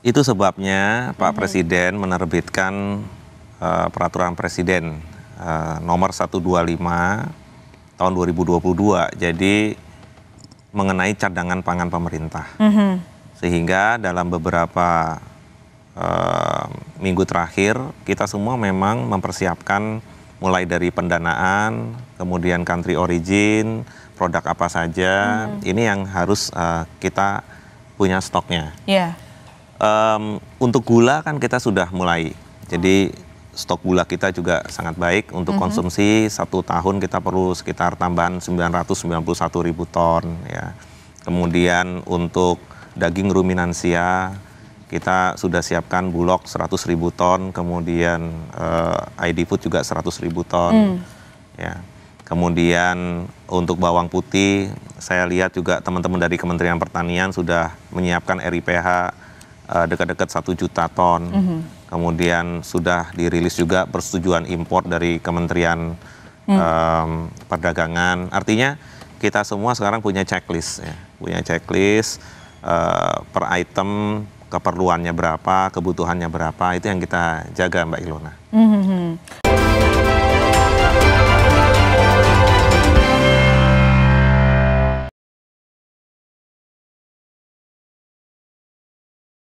Itu sebabnya Pak mm-hmm. Presiden menerbitkan uh, peraturan Presiden uh, nomor 125 tahun 2022. Jadi mengenai cadangan pangan pemerintah. -hmm. Sehingga dalam beberapa uh, minggu terakhir kita semua memang mempersiapkan mulai dari pendanaan, kemudian country origin, produk apa saja, hmm. ini yang harus uh, kita punya stoknya. Yeah um, untuk gula kan kita sudah mulai. Jadi stok gula kita juga sangat baik untuk mm-hmm. konsumsi satu tahun kita perlu sekitar tambahan 991 ribu ton ya. Kemudian untuk daging ruminansia kita sudah siapkan bulog 100 ribu ton, kemudian uh, eh, ID food juga 100 ribu ton. Mm. Ya. Kemudian untuk bawang putih, saya lihat juga teman-teman dari Kementerian Pertanian sudah menyiapkan RIPH Eh, dekat-dekat satu juta ton. Mm -hmm. Kemudian sudah dirilis juga persetujuan impor dari Kementerian mm. um, Perdagangan. Artinya kita semua sekarang punya checklist, ya. punya checklist uh, per item keperluannya berapa, kebutuhannya berapa, itu yang kita jaga Mbak Ilona. Mm -hmm.